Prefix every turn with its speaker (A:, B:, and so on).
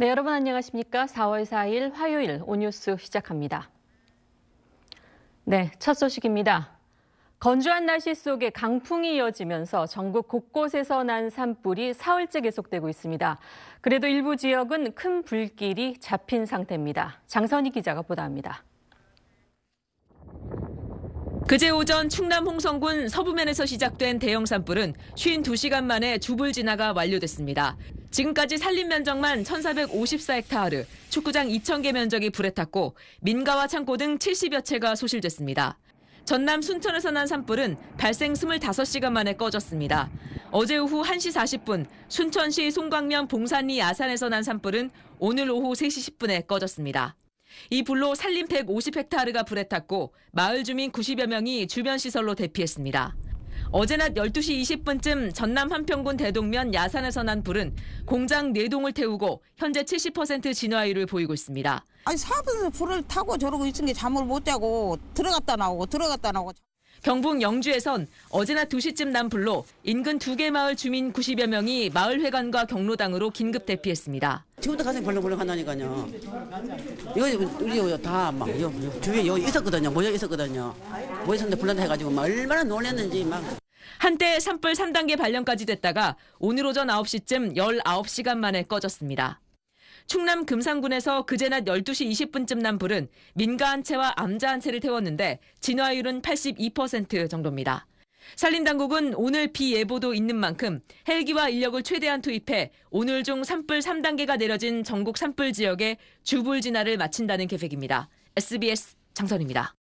A: 네, 여러분 안녕하십니까? 4월 4일 화요일 오뉴스 시작합니다. 네, 첫 소식입니다. 건조한 날씨 속에 강풍이 이어지면서 전국 곳곳에서 난 산불이 사흘째 계속되고 있습니다. 그래도 일부 지역은 큰 불길이 잡힌 상태입니다. 장선희 기자가 보도합니다. 그제
B: 오전 충남 홍성군 서부면에서 시작된 대형 산불은 52시간 만에 주불 진화가 완료됐습니다. 지금까지 산림 면적만 1,454헥타르, 축구장 2,000개 면적이 불에 탔고 민가와 창고 등 70여 채가 소실됐습니다. 전남 순천에서 난 산불은 발생 25시간 만에 꺼졌습니다. 어제 오후 1시 40분 순천시 송광면 봉산리 아산에서 난 산불은 오늘 오후 3시 10분에 꺼졌습니다. 이 불로 산림 150헥타르가 불에 탔고 마을 주민 90여 명이 주변 시설로 대피했습니다. 어제 낮 12시 20분쯤 전남 함평군 대동면 야산에서 난 불은 공장 내동을 네 태우고 현재 70% 진화율을 보이고 있습니다.
C: 아니 사분에서 불을 타고 저러고 있은 게 잠을
B: 못 자고 들어갔다 나오고 들어갔다 나오고. 경북 영주에선 어제 낮 2시쯤 난 불로 인근 두 개 마을 주민 90여 명이 마을 회관과 경로당으로 긴급 대피했습니다.
C: 지금도 가슴이 벌렁벌렁 한다니까요. 이거 우리 다막 주위에 여기 있었거든요. 모여 있었거든요. 모여 있는데 불난다 해가지고 막 얼마나 놀랐는지 막. 한때
B: 산불 3단계 발령까지 됐다가 오늘 오전 9시쯤 19시간 만에 꺼졌습니다. 충남 금산군에서 그제 낮 12시 20분쯤 난 불은 민가 한 채와 암자 한 채를 태웠는데 진화율은 82% 정도입니다. 산림당국은 오늘 비 예보도 있는 만큼 헬기와 인력을 최대한 투입해 오늘 중 산불 3단계가 내려진 전국 산불 지역에 주불 진화를 마친다는 계획입니다. SBS
D: 장선입니다.